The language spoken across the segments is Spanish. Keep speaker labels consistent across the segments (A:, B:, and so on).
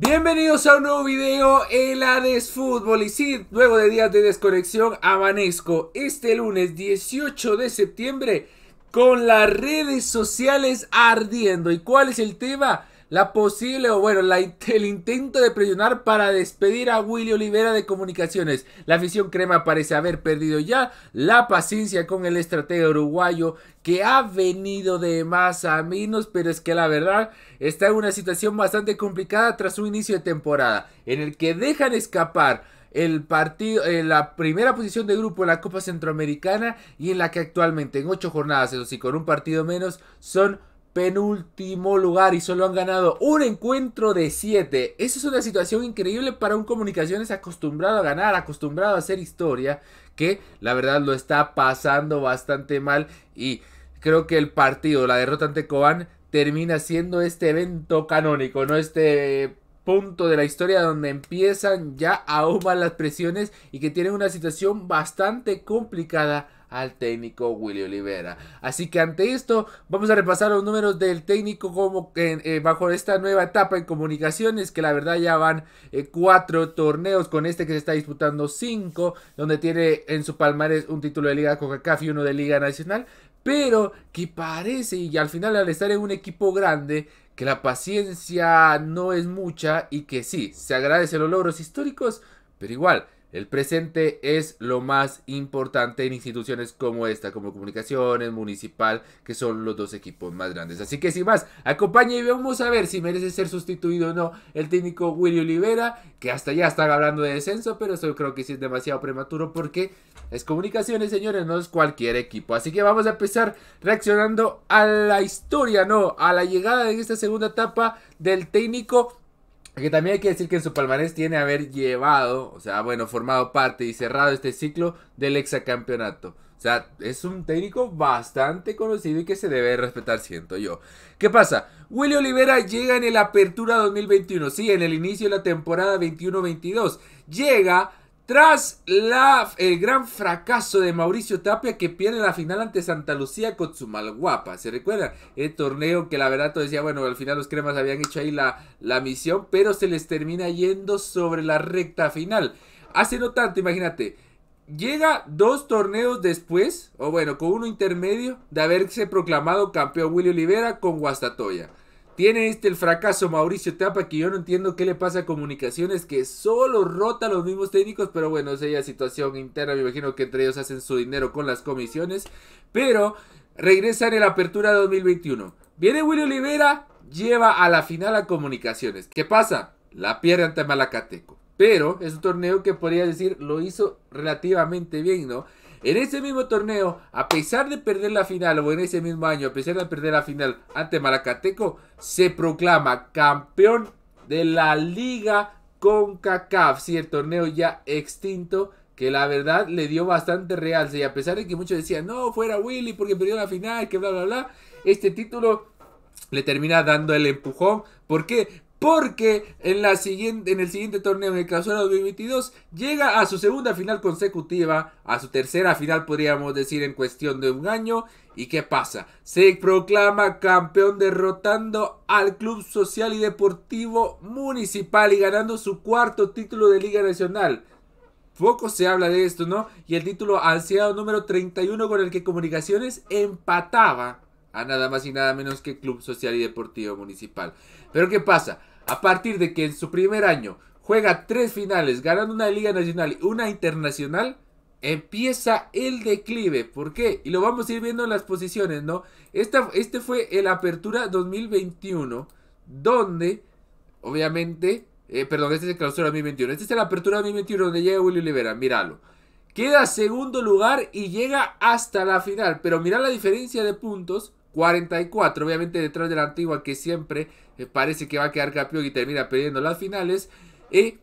A: Bienvenidos a un nuevo video en la Fútbol y sí, luego de días de desconexión amanezco este lunes 18 de septiembre con las redes sociales ardiendo. ¿Y cuál es el tema? la posible o bueno, el intento de presionar para despedir a Willy Olivera de comunicaciones. La afición crema parece haber perdido ya la paciencia con el estratega uruguayo que ha venido de más a menos, pero es que la verdad está en una situación bastante complicada tras su inicio de temporada, en el que dejan escapar el partido, eh, la primera posición de grupo en la Copa Centroamericana y en la que actualmente en ocho jornadas, eso sí, con un partido menos, son penúltimo lugar y solo han ganado un encuentro de 7. Esa es una situación increíble para un comunicaciones acostumbrado a ganar, acostumbrado a hacer historia, que la verdad lo está pasando bastante mal y creo que el partido, la derrota ante Cobán, termina siendo este evento canónico, no este punto de la historia donde empiezan ya aún más las presiones y que tienen una situación bastante complicada al técnico Willy Olivera. Así que ante esto, vamos a repasar los números del técnico como eh, bajo esta nueva etapa en comunicaciones, que la verdad ya van eh, cuatro torneos con este que se está disputando cinco, donde tiene en su palmarés un título de Liga Coca-Cola y uno de Liga Nacional, pero que parece y al final al estar en un equipo grande que la paciencia no es mucha y que sí, se agradece los logros históricos, pero igual el presente es lo más importante en instituciones como esta, como comunicaciones, municipal, que son los dos equipos más grandes. Así que sin más, acompañe y vamos a ver si merece ser sustituido o no el técnico Willy Olivera, que hasta ya están hablando de descenso, pero eso creo que sí es demasiado prematuro porque es comunicaciones, señores, no es cualquier equipo. Así que vamos a empezar reaccionando a la historia, no, a la llegada de esta segunda etapa del técnico que también hay que decir que en su palmarés tiene haber llevado, o sea, bueno, formado parte y cerrado este ciclo del hexacampeonato. O sea, es un técnico bastante conocido y que se debe respetar, siento yo. ¿Qué pasa? Willy Olivera llega en el Apertura 2021, sí, en el inicio de la temporada 21-22. Llega tras el gran fracaso de Mauricio Tapia que pierde la final ante Santa Lucía con su guapa. ¿Se recuerda El torneo que la verdad todo decía, bueno, al final los cremas habían hecho ahí la, la misión, pero se les termina yendo sobre la recta final. Hace no tanto, imagínate. Llega dos torneos después, o bueno, con uno intermedio, de haberse proclamado campeón Willy Olivera con Guastatoya. Tiene este el fracaso Mauricio Tapa, que yo no entiendo qué le pasa a comunicaciones, que solo rota a los mismos técnicos, pero bueno, es ella situación interna, me imagino que entre ellos hacen su dinero con las comisiones, pero regresan en la apertura 2021. Viene Willy Olivera, lleva a la final a comunicaciones. ¿Qué pasa? La pierde ante Malacateco. Pero es un torneo que podría decir lo hizo relativamente bien, ¿no? en ese mismo torneo, a pesar de perder la final, o en ese mismo año, a pesar de perder la final ante Malacateco, se proclama campeón de la Liga CONCACAF, sí, el torneo ya extinto, que la verdad le dio bastante realce, y a pesar de que muchos decían, no, fuera Willy porque perdió la final, que bla, bla, bla, este título le termina dando el empujón. ¿Por qué? porque en, la siguiente, en el siguiente torneo, en el de 2022, llega a su segunda final consecutiva, a su tercera final podríamos decir en cuestión de un año. ¿Y qué pasa? Se proclama campeón derrotando al Club Social y Deportivo Municipal y ganando su cuarto título de Liga Nacional. Poco se habla de esto, ¿no? Y el título ansiado número 31 con el que Comunicaciones empataba a nada más y nada menos que Club Social y Deportivo Municipal. Pero ¿qué pasa? A partir de que en su primer año juega tres finales, ganando una Liga Nacional y una Internacional, empieza el declive. ¿Por qué? Y lo vamos a ir viendo en las posiciones, ¿no? Esta, este fue el Apertura 2021, donde, obviamente, eh, perdón, este es el Clausura 2021. Este es el Apertura 2021, donde llega Willy Olivera, míralo. Queda segundo lugar y llega hasta la final. Pero mira la diferencia de puntos 44. Obviamente detrás de la antigua que siempre eh, parece que va a quedar campeón y termina perdiendo las finales. Y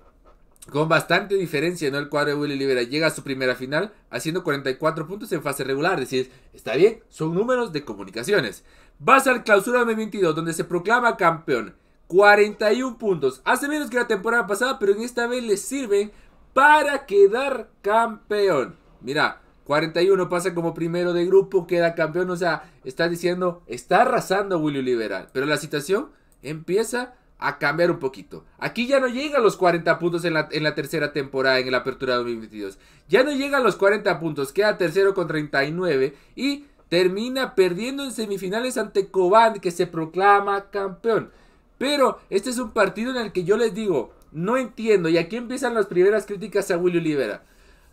A: con bastante diferencia, ¿no? El cuadro de Willy Libera llega a su primera final haciendo 44 puntos en fase regular. Es decir, está bien, son números de comunicaciones. Vas al clausura 22 donde se proclama campeón. 41 puntos. Hace menos que la temporada pasada, pero en esta vez le sirven para quedar campeón. Mira, 41 pasa como primero de grupo, queda campeón. O sea, está diciendo, está arrasando a Willy Liberal. Pero la situación empieza a cambiar un poquito. Aquí ya no llega a los 40 puntos en la, tercera temporada, en la apertura 2022. Ya no llega a los 40 puntos, queda tercero con 39 y termina perdiendo en semifinales ante Cobán, que se proclama campeón. Pero este es un partido en el que yo les digo, no entiendo, y aquí empiezan las primeras críticas a Willy Olivera.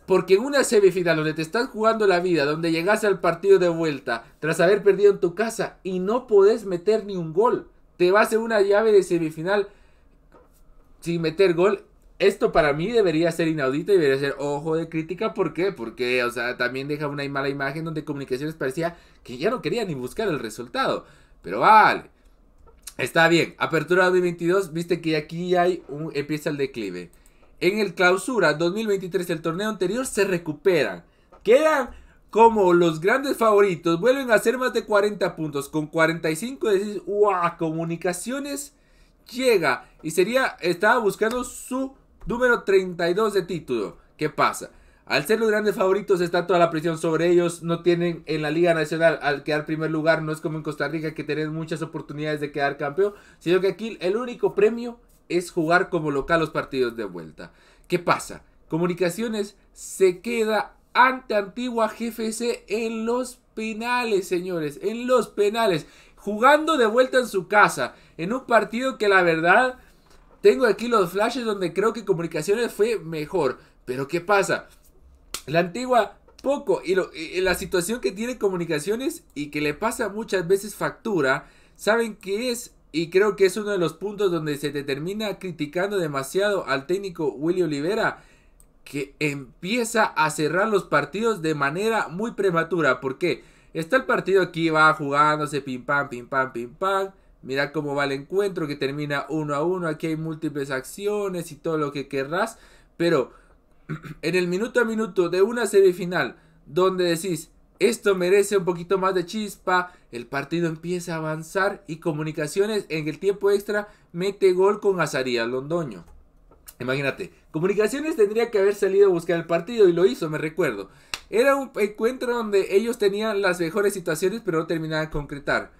A: Porque en una semifinal donde te estás jugando la vida, donde llegas al partido de vuelta tras haber perdido en tu casa y no podés meter ni un gol, te vas en una llave de semifinal sin meter gol. Esto para mí debería ser inaudito y debería ser ojo de crítica. ¿Por qué? Porque, o sea, también deja una mala imagen donde Comunicaciones parecía que ya no quería ni buscar el resultado. Pero vale, está bien. Apertura 2022, viste que aquí hay un, empieza el declive en el clausura 2023 del torneo anterior se recuperan. Quedan como los grandes favoritos, vuelven a hacer más de 40 puntos, con 45 decís, ¡guau! Comunicaciones llega y sería, estaba buscando su número 32 de título. ¿Qué pasa? Al ser los grandes favoritos está toda la presión sobre ellos. No tienen en la Liga Nacional al quedar primer lugar. No es como en Costa Rica que tienen muchas oportunidades de quedar campeón. Sino que aquí el único premio es jugar como local los partidos de vuelta. ¿Qué pasa? Comunicaciones se queda ante Antigua GFC en los penales, señores, en los penales, jugando de vuelta en su casa, en un partido que la verdad tengo aquí los flashes donde creo que comunicaciones fue mejor, pero ¿qué pasa? La Antigua poco y, la situación que tiene comunicaciones y que le pasa muchas veces factura, saben que es y creo que es uno de los puntos donde se te termina criticando demasiado al técnico Willy Olivera, que empieza a cerrar los partidos de manera muy prematura. Porque está el partido aquí, va jugándose, pim pam, pim pam, pim pam. Mira cómo va el encuentro que termina uno a uno. Aquí hay múltiples acciones y todo lo que querrás. Pero en el minuto a minuto de una semifinal donde decís, esto merece un poquito más de chispa. El partido empieza a avanzar y Comunicaciones en el tiempo extra mete gol con Azaría Londoño. Imagínate, Comunicaciones tendría que haber salido a buscar el partido y lo hizo, me recuerdo. Era un encuentro donde ellos tenían las mejores situaciones pero no terminaban de concretar.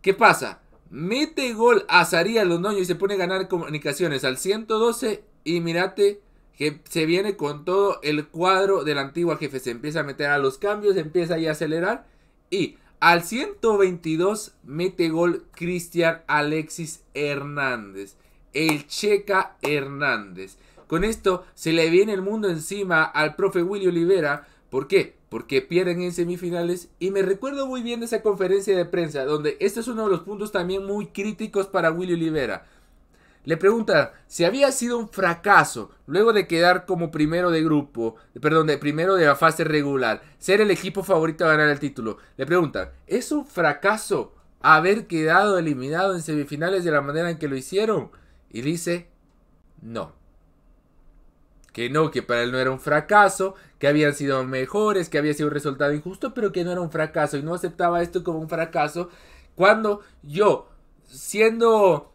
A: ¿Qué pasa? Mete gol Azaría Londoño y se pone a ganar Comunicaciones al 112 y mirate que se viene con todo el cuadro de la antigua jefe. Se empieza a meter a los cambios, empieza a acelerar. Y al 122 mete gol Cristian Alexis Hernández. El Checa Hernández. Con esto se le viene el mundo encima al profe Willy Olivera. ¿Por qué? Porque pierden en semifinales. Y me recuerdo muy bien de esa conferencia de prensa, donde este es uno de los puntos también muy críticos para Willy Olivera. Le pregunta si había sido un fracaso luego de quedar como primero de grupo, perdón, de primero de la fase regular, ser el equipo favorito a ganar el título. Le preguntan, ¿es un fracaso haber quedado eliminado en semifinales de la manera en que lo hicieron? Y dice, no. Que no, que para él no era un fracaso, que habían sido mejores, que había sido un resultado injusto, pero que no era un fracaso y no aceptaba esto como un fracaso. Cuando yo, siendo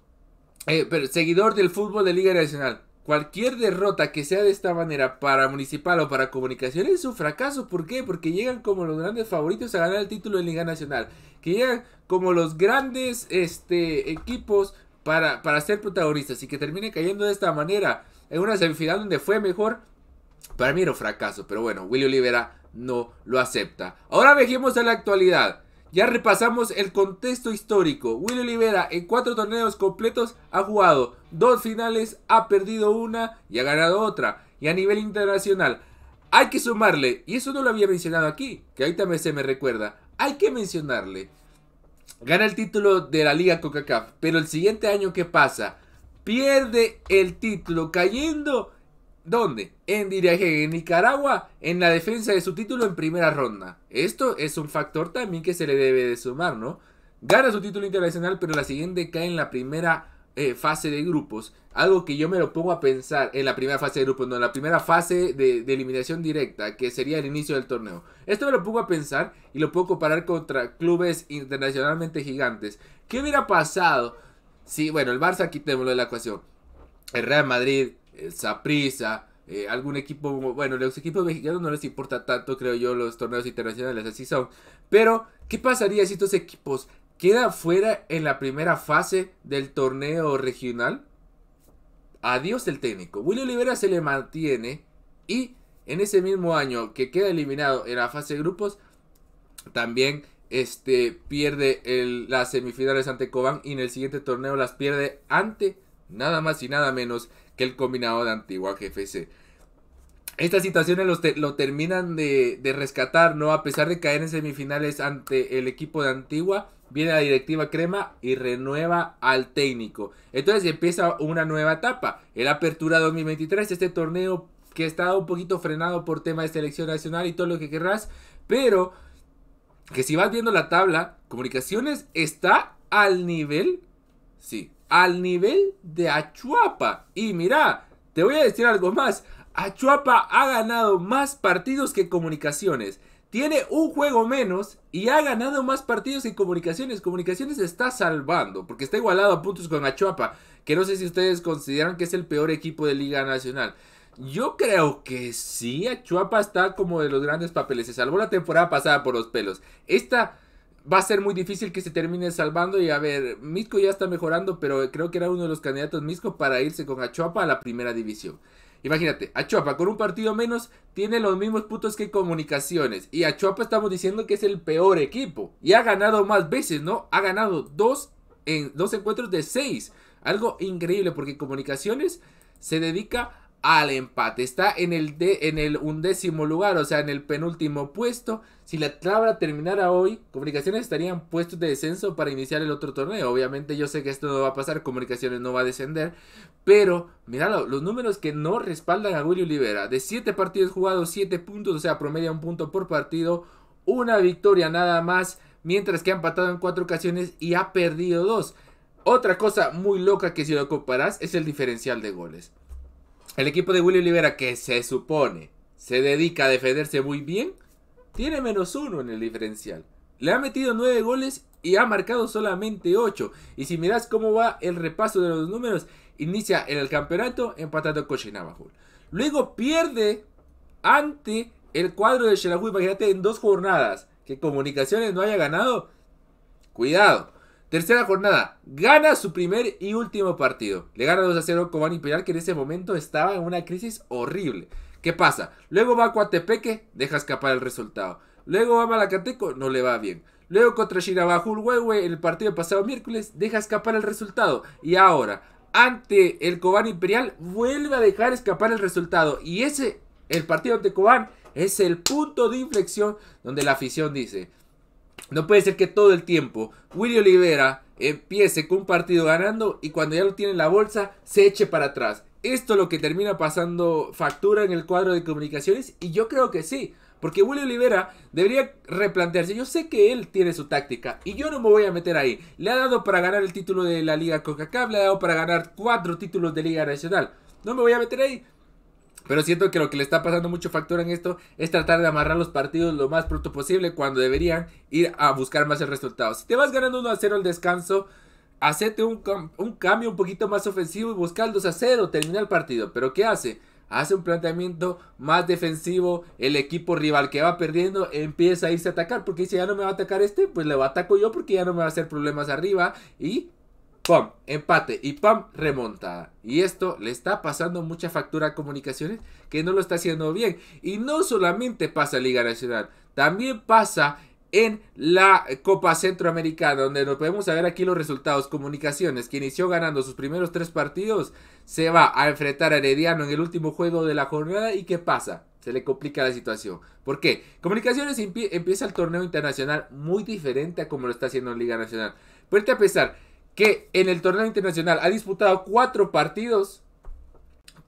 A: eh, pero seguidor del fútbol de Liga Nacional. Cualquier derrota que sea de esta manera para Municipal o para Comunicaciones es un fracaso. ¿Por qué? Porque llegan como los grandes favoritos a ganar el título de Liga Nacional. Que llegan como los grandes este, equipos para, para ser protagonistas y que termine cayendo de esta manera en una semifinal donde fue mejor. Para mí era un fracaso, pero bueno, Willy Olivera no lo acepta. Ahora vejemos a la actualidad. Ya repasamos el contexto histórico. Willy Olivera en cuatro torneos completos ha jugado dos finales, ha perdido una y ha ganado otra. Y a nivel internacional, hay que sumarle, y eso no lo había mencionado aquí, que ahorita me, se me recuerda, hay que mencionarle. Gana el título de la Liga Coca-Cola, pero el siguiente año que pasa, pierde el título cayendo ¿Dónde? En dirige en Nicaragua, en la defensa de su título en primera ronda. Esto es un factor también que se le debe de sumar, ¿no? Gana su título internacional, pero la siguiente cae en la primera eh, fase de grupos. Algo que yo me lo pongo a pensar en la primera fase de grupos, no, en la primera fase de, eliminación directa, que sería el inicio del torneo. Esto me lo pongo a pensar y lo puedo comparar contra clubes internacionalmente gigantes. ¿Qué hubiera pasado si, bueno, el Barça quitémoslo de la ecuación? El Real Madrid, eh, Saprisa, eh, algún equipo, bueno, los equipos mexicanos no les importa tanto, creo yo, los torneos internacionales así son. Pero, ¿qué pasaría si estos equipos quedan fuera en la primera fase del torneo regional? Adiós el técnico. Willy Olivera se le mantiene y en ese mismo año que queda eliminado en la fase de grupos, también este, pierde las semifinales ante Cobán y en el siguiente torneo las pierde ante nada más y nada menos que el combinado de Antigua GFC. Estas situaciones lo, terminan de, de, rescatar, ¿no? A pesar de caer en semifinales ante el equipo de Antigua, viene la directiva Crema y renueva al técnico. Entonces empieza una nueva etapa, el Apertura 2023, este torneo que está un poquito frenado por tema de selección nacional y todo lo que querrás, pero que si vas viendo la tabla, Comunicaciones está al nivel, sí, al nivel de Achuapa. Y mira, te voy a decir algo más. Achuapa ha ganado más partidos que comunicaciones. Tiene un juego menos y ha ganado más partidos que comunicaciones. Comunicaciones está salvando porque está igualado a puntos con Achuapa, que no sé si ustedes consideran que es el peor equipo de Liga Nacional. Yo creo que sí, Achuapa está como de los grandes papeles. Se salvó la temporada pasada por los pelos. Esta va a ser muy difícil que se termine salvando. Y a ver, Misco ya está mejorando, pero creo que era uno de los candidatos Misco para irse con Achuapa a la primera división. Imagínate, Achuapa con un partido menos tiene los mismos puntos que Comunicaciones. Y Achuapa estamos diciendo que es el peor equipo. Y ha ganado más veces, ¿no? Ha ganado dos, en, dos encuentros de seis. Algo increíble porque Comunicaciones se dedica al empate. Está en el, en el undécimo lugar, o sea, en el penúltimo puesto. Si la tabla terminara hoy, Comunicaciones estarían puestos de descenso para iniciar el otro torneo. Obviamente yo sé que esto no va a pasar, Comunicaciones no va a descender. Pero, mirá los números que no respaldan a Julio Libera. De siete partidos jugados, siete puntos, o sea, promedia un punto por partido. Una victoria nada más, mientras que ha empatado en cuatro ocasiones y ha perdido dos, Otra cosa muy loca que si lo comparás es el diferencial de goles el equipo de Willy Olivera, que se supone se dedica a defenderse muy bien, tiene menos uno en el diferencial. Le ha metido nueve goles y ha marcado solamente ocho. Y si miras cómo va el repaso de los números, inicia en el campeonato empatando con Shenabajul. Luego pierde ante el cuadro de Shelagüe. Imagínate en dos jornadas que Comunicaciones no haya ganado. Cuidado. Tercera jornada, gana su primer y último partido. Le gana 2 a 0 Cobán Imperial, que en ese momento estaba en una crisis horrible. ¿Qué pasa? Luego va a Coatepeque, deja escapar el resultado. Luego va a Malacateco, no le va bien. Luego contra Shirabajul, Huehue, el partido pasado miércoles, deja escapar el resultado. Y ahora, ante el Cobán Imperial, vuelve a dejar escapar el resultado. Y ese, el partido ante Cobán, es el punto de inflexión donde la afición dice... No puede ser que todo el tiempo Willy Olivera empiece con un partido ganando y cuando ya lo tiene en la bolsa se eche para atrás. Esto es lo que termina pasando factura en el cuadro de comunicaciones y yo creo que sí. Porque Willy Olivera debería replantearse. Yo sé que él tiene su táctica y yo no me voy a meter ahí. Le ha dado para ganar el título de la Liga Coca-Cola, le ha dado para ganar cuatro títulos de Liga Nacional. No me voy a meter ahí. Pero siento que lo que le está pasando mucho factura en esto es tratar de amarrar los partidos lo más pronto posible cuando deberían ir a buscar más el resultado. Si te vas ganando 1 a 0 al descanso, hacete un, un, cambio un poquito más ofensivo y buscar el 2 a 0, termina el partido. Pero ¿qué hace? Hace un planteamiento más defensivo. El equipo rival que va perdiendo empieza a irse a atacar. Porque si ya no me va a atacar este, pues le ataco yo porque ya no me va a hacer problemas arriba. Y pam, empate y pam, remontada. Y esto le está pasando mucha factura a Comunicaciones que no lo está haciendo bien. Y no solamente pasa en Liga Nacional, también pasa en la Copa Centroamericana, donde nos podemos ver aquí los resultados. Comunicaciones, que inició ganando sus primeros tres partidos, se va a enfrentar a Herediano en el último juego de la jornada. ¿Y qué pasa? Se le complica la situación. ¿Por qué? Comunicaciones empieza el torneo internacional muy diferente a como lo está haciendo en Liga Nacional. fuerte a pensar, que en el torneo internacional ha disputado cuatro partidos.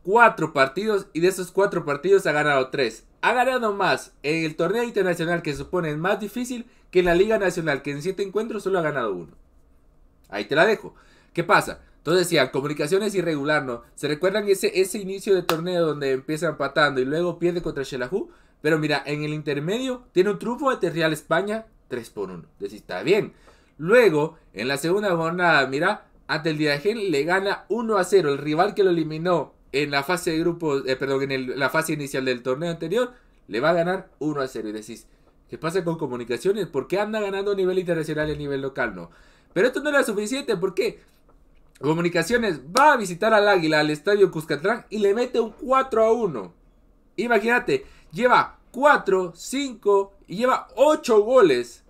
A: Cuatro partidos y de esos cuatro partidos ha ganado tres. Ha ganado más en el torneo internacional que se supone es más difícil que en la Liga Nacional, que en siete encuentros solo ha ganado uno. Ahí te la dejo. ¿Qué pasa? Entonces decían, comunicaciones irregular, ¿no? ¿Se recuerdan ese, ese inicio de torneo donde empieza empatando y luego pierde contra Shelahu? Pero mira, en el intermedio tiene un triunfo de Real España 3 por 1. Decís, está bien. Luego, en la segunda jornada, mira, ante el gen le gana 1 a 0. El rival que lo eliminó en la fase de grupos, eh, perdón, en la fase inicial del torneo anterior, le va a ganar 1 a 0. Y decís, ¿qué pasa con comunicaciones? ¿Por qué anda ganando a nivel internacional y a nivel local? No. Pero esto no era suficiente, ¿por qué? Comunicaciones va a visitar al Águila al estadio Cuscatlán y le mete un 4 a 1. Imagínate, lleva 4, 5 y lleva 8 goles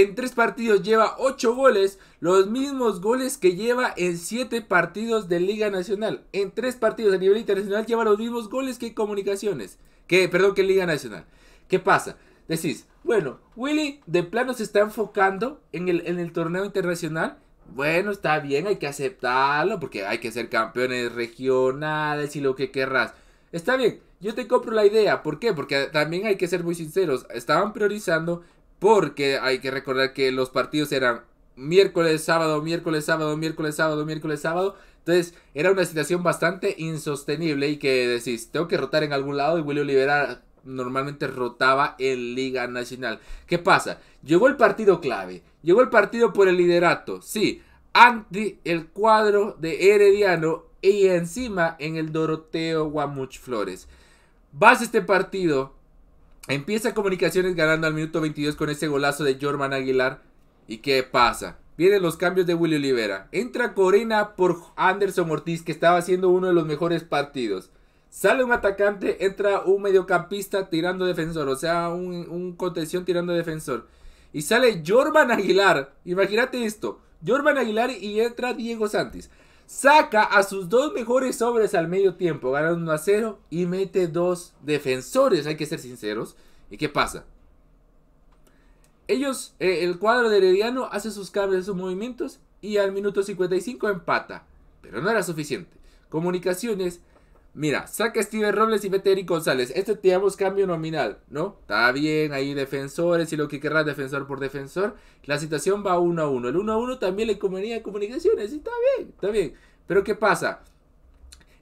A: en tres partidos lleva ocho goles, los mismos goles que lleva en siete partidos de Liga Nacional. En tres partidos a nivel internacional lleva los mismos goles que Comunicaciones, que perdón, que Liga Nacional. ¿Qué pasa? Decís, bueno, Willy de plano se está enfocando en el, en el torneo internacional. Bueno, está bien, hay que aceptarlo porque hay que ser campeones regionales y lo que querrás. Está bien, yo te compro la idea. ¿Por qué? Porque también hay que ser muy sinceros. Estaban priorizando porque hay que recordar que los partidos eran miércoles, sábado, miércoles, sábado, miércoles, sábado, miércoles, sábado. Entonces era una situación bastante insostenible y que decís, tengo que rotar en algún lado y Willy Olivera normalmente rotaba en Liga Nacional. ¿Qué pasa? Llegó el partido clave, llegó el partido por el liderato, sí, ante el cuadro de Herediano y encima en el Doroteo Guamuch Flores. Vas a este partido Empieza Comunicaciones ganando al minuto 22 con ese golazo de Jorman Aguilar. ¿Y qué pasa? Vienen los cambios de Willy Olivera. Entra Corena por Anderson Ortiz, que estaba haciendo uno de los mejores partidos. Sale un atacante, entra un mediocampista tirando defensor, o sea, un, un contención tirando defensor. Y sale Jorman Aguilar. Imagínate esto. Jorman Aguilar y entra Diego Santis. Saca a sus dos mejores hombres al medio tiempo, gana 1 a 0 y mete dos defensores, hay que ser sinceros. ¿Y qué pasa? Ellos, eh, el cuadro de Herediano hace sus cambios, sus movimientos y al minuto 55 empata, pero no era suficiente. Comunicaciones Mira, saca Steven Robles y vete Eric González. Este te damos cambio nominal, ¿no? Está bien, ahí defensores y lo que querrás, defensor por defensor. La situación va 1 a 1. El 1 a 1 también le convenía a comunicaciones. Y está bien, está bien. Pero ¿qué pasa?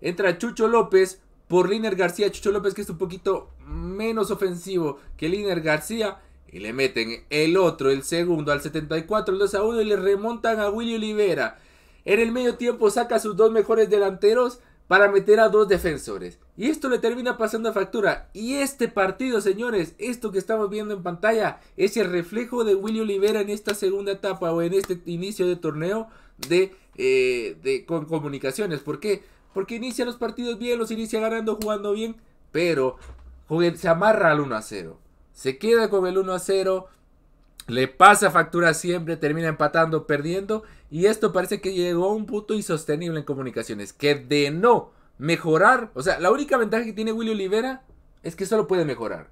A: Entra Chucho López por Liner García. Chucho López que es un poquito menos ofensivo que Liner García. Y le meten el otro, el segundo, al 74, el 2 a 1 y le remontan a Willy Olivera. En el medio tiempo saca a sus dos mejores delanteros para meter a dos defensores. Y esto le termina pasando a factura. Y este partido, señores, esto que estamos viendo en pantalla, es el reflejo de Willy Olivera en esta segunda etapa o en este inicio de torneo de, eh, de con comunicaciones. ¿Por qué? Porque inicia los partidos bien, los inicia ganando, jugando bien, pero se amarra al 1 a 0. Se queda con el 1 a 0 le pasa factura siempre, termina empatando, perdiendo. Y esto parece que llegó a un punto insostenible en comunicaciones. Que de no mejorar, o sea, la única ventaja que tiene Willy Olivera es que solo puede mejorar.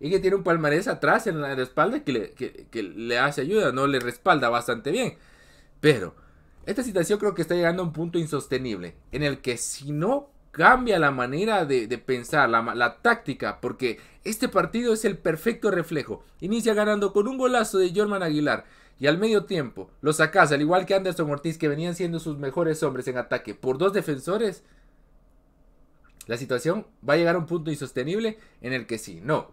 A: Y que tiene un palmarés atrás en la espalda que le hace ayuda, no le respalda bastante bien. Pero esta situación creo que está llegando a un punto insostenible. En el que si no cambia la manera de, pensar, la, táctica, porque este partido es el perfecto reflejo. Inicia ganando con un golazo de Jorman Aguilar y al medio tiempo lo sacas, al igual que Anderson Ortiz, que venían siendo sus mejores hombres en ataque, por dos defensores. La situación va a llegar a un punto insostenible en el que si no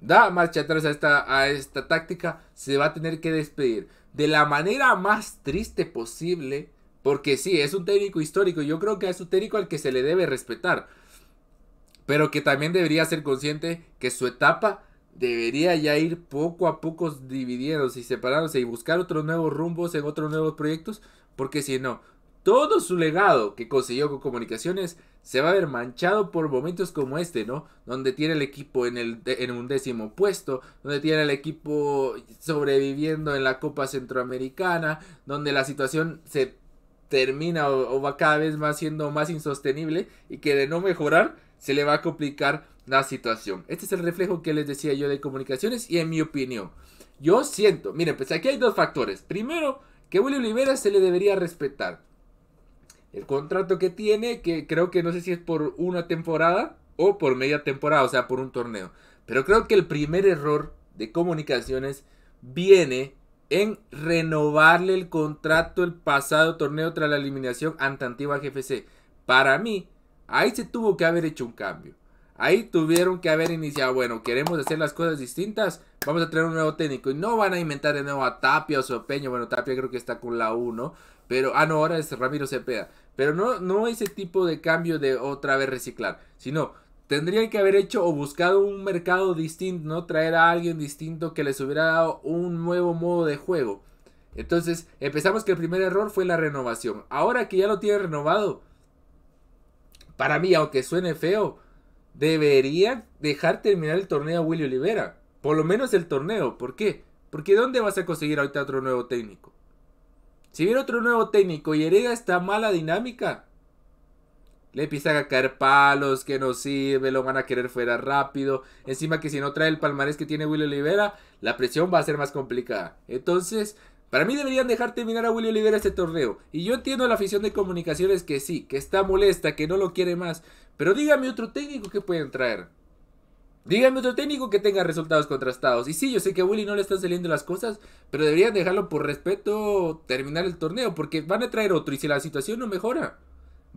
A: da marcha atrás a esta táctica, se va a tener que despedir de la manera más triste posible porque sí, es un técnico histórico. Yo creo que es un técnico al que se le debe respetar. Pero que también debería ser consciente que su etapa debería ya ir poco a poco dividiéndose y separándose y buscar otros nuevos rumbos en otros nuevos proyectos. Porque si no, todo su legado que consiguió con comunicaciones se va a ver manchado por momentos como este, ¿no? Donde tiene el equipo en, el, en un décimo puesto, donde tiene el equipo sobreviviendo en la Copa Centroamericana, donde la situación se termina o, va cada vez más siendo más insostenible y que de no mejorar se le va a complicar la situación. Este es el reflejo que les decía yo de comunicaciones y en mi opinión. Yo siento, miren, pues aquí hay dos factores. Primero, que Willy Olivera se le debería respetar. El contrato que tiene, que creo que no sé si es por una temporada o por media temporada, o sea, por un torneo. Pero creo que el primer error de comunicaciones viene en renovarle el contrato el pasado torneo tras la eliminación ante Antigua GFC. Para mí, ahí se tuvo que haber hecho un cambio. Ahí tuvieron que haber iniciado, bueno, queremos hacer las cosas distintas, vamos a traer un nuevo técnico. Y no van a inventar de nuevo a Tapia o Sopeño. Bueno, Tapia creo que está con la 1, Pero, ah, no, ahora es Ramiro Cepeda. Pero no, no ese tipo de cambio de otra vez reciclar, sino Tendría que haber hecho o buscado un mercado distinto, ¿no? Traer a alguien distinto que les hubiera dado un nuevo modo de juego. Entonces, empezamos que el primer error fue la renovación. Ahora que ya lo tiene renovado, para mí, aunque suene feo, debería dejar terminar el torneo a Willy Olivera. Por lo menos el torneo. ¿Por qué? Porque ¿dónde vas a conseguir ahorita otro nuevo técnico? Si viene otro nuevo técnico y hereda esta mala dinámica, le empiezan a caer palos, que no sirve, lo van a querer fuera rápido. Encima que si no trae el palmarés que tiene Willy Olivera, la presión va a ser más complicada. Entonces, para mí deberían dejar terminar a Willy Olivera este torneo. Y yo entiendo a la afición de comunicaciones que sí, que está molesta, que no lo quiere más. Pero dígame otro técnico que pueden traer. Dígame otro técnico que tenga resultados contrastados. Y sí, yo sé que a Willy no le están saliendo las cosas, pero deberían dejarlo por respeto terminar el torneo, porque van a traer otro y si la situación no mejora.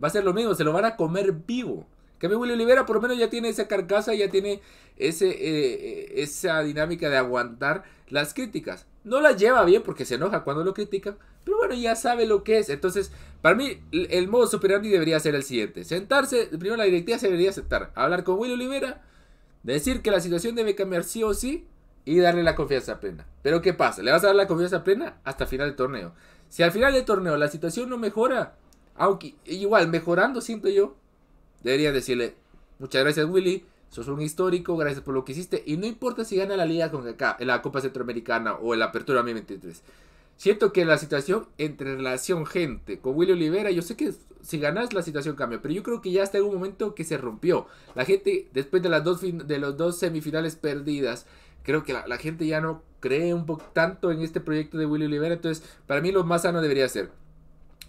A: Va a ser lo mismo, se lo van a comer vivo. Que mí Willy Olivera por lo menos ya tiene esa carcasa, ya tiene ese, eh, eh, esa dinámica de aguantar las críticas. No las lleva bien porque se enoja cuando lo critican, pero bueno, ya sabe lo que es. Entonces, para mí, el modo superandi debería ser el siguiente. Sentarse, primero la directiva se debería sentar, hablar con Willy Olivera, decir que la situación debe cambiar sí o sí y darle la confianza plena. Pero ¿qué pasa? Le vas a dar la confianza plena hasta final del torneo. Si al final del torneo la situación no mejora, aunque igual, mejorando siempre yo, debería decirle, muchas gracias Willy, sos un histórico, gracias por lo que hiciste. Y no importa si gana la liga con acá, en la Copa Centroamericana o el la Apertura 2023. Siento que la situación entre relación gente con Willy Olivera, yo sé que si ganas la situación cambia, pero yo creo que ya hasta algún momento que se rompió. La gente, después de las dos, de los dos semifinales perdidas, creo que la, gente ya no cree un poco tanto en este proyecto de Willy Olivera. Entonces, para mí lo más sano debería ser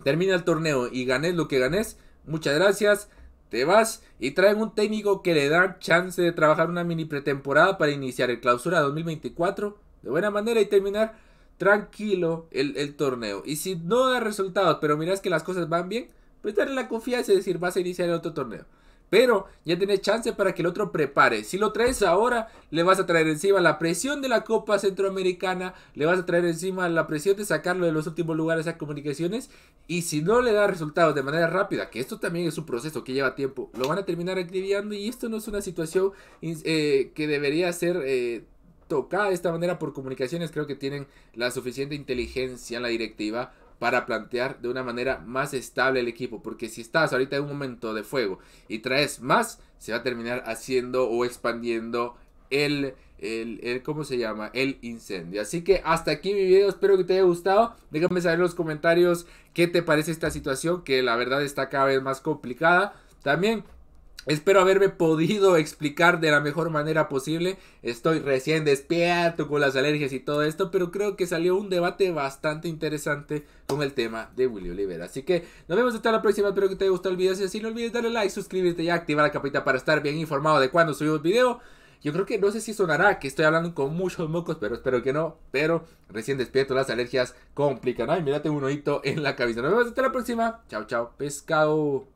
A: termina el torneo y ganes lo que ganes, muchas gracias, te vas y traen un técnico que le da chance de trabajar una mini pretemporada para iniciar el clausura 2024 de buena manera y terminar tranquilo el, torneo. Y si no da resultados, pero miras que las cosas van bien, pues darle la confianza y decir vas a iniciar el otro torneo pero ya tenés chance para que el otro prepare. Si lo traes ahora, le vas a traer encima la presión de la Copa Centroamericana, le vas a traer encima la presión de sacarlo de los últimos lugares a comunicaciones, y si no le da resultados de manera rápida, que esto también es un proceso que lleva tiempo, lo van a terminar acribillando y esto no es una situación eh, que debería ser... Eh, tocada de esta manera por comunicaciones creo que tienen la suficiente inteligencia en la directiva para plantear de una manera más estable el equipo. Porque si estás ahorita en un momento de fuego y traes más, se va a terminar haciendo o expandiendo el, ¿cómo se llama? El incendio. Así que hasta aquí mi video, espero que te haya gustado. Déjame saber en los comentarios qué te parece esta situación, que la verdad está cada vez más complicada. También Espero haberme podido explicar de la mejor manera posible. Estoy recién despierto con las alergias y todo esto, pero creo que salió un debate bastante interesante con el tema de William Olivera. Así que nos vemos hasta la próxima. Espero que te haya gustado el video. Si así, no olvides darle like, suscribirte y activar la capita para estar bien informado de cuando subimos video. Yo creo que no sé si sonará que estoy hablando con muchos mocos, pero espero que no. Pero recién despierto, las alergias complican. Ay, mira, tengo un oído en la cabeza. Nos vemos hasta la próxima. Chao, chao, pescado.